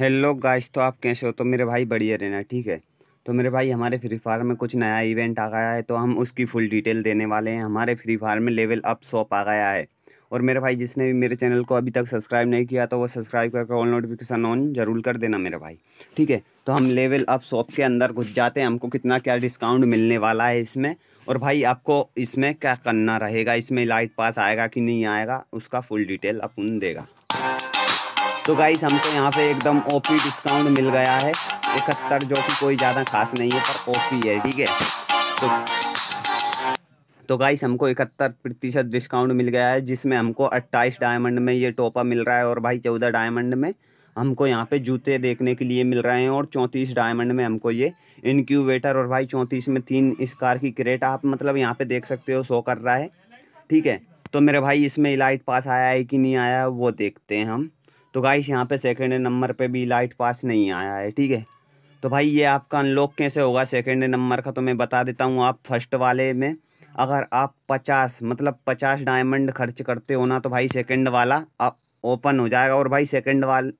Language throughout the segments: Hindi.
हेलो गाइस तो आप कैसे हो तो मेरे भाई बढ़िया रहना ठीक है तो मेरे भाई हमारे फ्री फायर में कुछ नया इवेंट आ गया है तो हम उसकी फुल डिटेल देने वाले हैं हमारे फ्री फायर में लेवल अप शॉप आ गया है और मेरे भाई जिसने भी मेरे चैनल को अभी तक सब्सक्राइब नहीं किया तो वो सब्सक्राइब करके ऑल नोटिफिकेशन ऑन जरूर कर देना मेरे भाई ठीक है तो हम लेवल अप शॉप के अंदर घुस जाते हैं हमको कितना क्या डिस्काउंट मिलने वाला है इसमें और भाई आपको इसमें क्या करना रहेगा इसमें लाइट पास आएगा कि नहीं आएगा उसका फुल डिटेल अपन देगा तो गाइस हमको यहाँ पे एकदम ओपी डिस्काउंट मिल गया है इकहत्तर जो कि कोई ज़्यादा खास नहीं है पर ओपी है ठीक है तो तो गाइस हमको इकहत्तर प्रतिशत डिस्काउंट मिल गया है जिसमें हमको अट्ठाईस डायमंड में ये टोपा मिल रहा है और भाई चौदह डायमंड में हमको यहाँ पे जूते देखने के लिए मिल रहे हैं और चौंतीस डायमंड में हमको ये इनक्यूबेटर और भाई चौंतीस में तीन इस कार की क्रेट आप मतलब यहाँ पे देख सकते हो शो कर रहा है ठीक है तो मेरे भाई इसमें इलाइट पास आया है कि नहीं आया वो देखते हैं हम तो गाइस यहाँ पे सेकेंड नंबर पे भी लाइट पास नहीं आया है ठीक है तो भाई ये आपका अनलॉक कैसे होगा सेकेंड नंबर का तो मैं बता देता हूँ आप फर्स्ट वाले में अगर आप पचास मतलब पचास डायमंड खर्च करते हो ना तो भाई सेकेंड वाला आप ओपन हो जाएगा और भाई सेकेंड वाल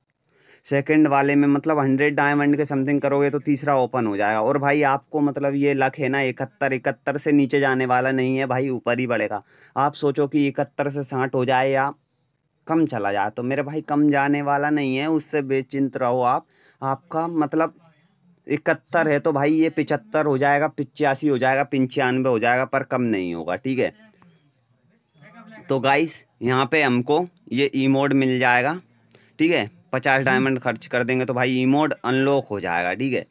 सेकेंड वाले में मतलब हंड्रेड डायमंड के समथिंग करोगे तो तीसरा ओपन हो जाएगा और भाई आपको मतलब ये लक है ना इकहत्तर इकहत्तर से नीचे जाने वाला नहीं है भाई ऊपर ही बढ़ेगा आप सोचो कि इकहत्तर से साठ हो जाए या कम चला जाए तो मेरे भाई कम जाने वाला नहीं है उससे बेचिंत रहो आप आपका मतलब इकहत्तर है तो भाई ये पिचहत्तर हो जाएगा पिचासी हो जाएगा पंचानवे हो जाएगा पर कम नहीं होगा ठीक है तो गाइस यहाँ पे हमको ये ईमोड मिल जाएगा ठीक है पचास डायमंड हम्म। खर्च कर देंगे तो भाई ईमोड अनलॉक हो जाएगा ठीक है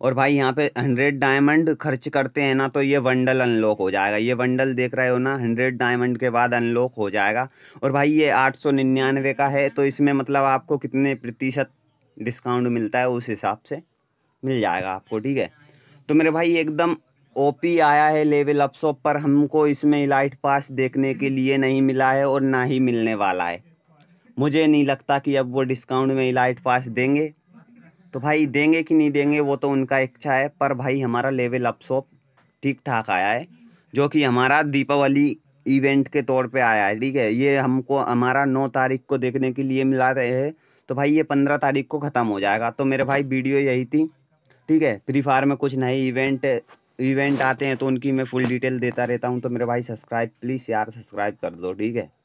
और भाई यहाँ पे हंड्रेड डायमंड खर्च करते हैं ना तो ये वंडल अनलॉक हो जाएगा ये वंडल देख रहे हो ना हंड्रेड डायमंड के बाद अनलॉक हो जाएगा और भाई ये आठ सौ निन्यानवे का है तो इसमें मतलब आपको कितने प्रतिशत डिस्काउंट मिलता है उस हिसाब से मिल जाएगा आपको ठीक है तो मेरे भाई एकदम पी आया है लेवल अपसो पर हमको इसमें इलाइट पास देखने के लिए नहीं मिला है और ना ही मिलने वाला है मुझे नहीं लगता कि अब वो डिस्काउंट में इलाइट पास देंगे तो भाई देंगे कि नहीं देंगे वो तो उनका इच्छा है पर भाई हमारा लेवल अपसॉप ठीक ठाक आया है जो कि हमारा दीपावली इवेंट के तौर पे आया है ठीक है ये हमको हमारा नौ तारीख को देखने के लिए मिला रहे हैं तो भाई ये पंद्रह तारीख को ख़त्म हो जाएगा तो मेरे भाई वीडियो यही थी ठीक है फ्री फायर में कुछ नए इवेंट इवेंट आते हैं तो उनकी मैं फुल डिटेल देता रहता हूँ तो मेरे भाई सब्सक्राइब प्लीज़ यार सब्सक्राइब कर दो ठीक है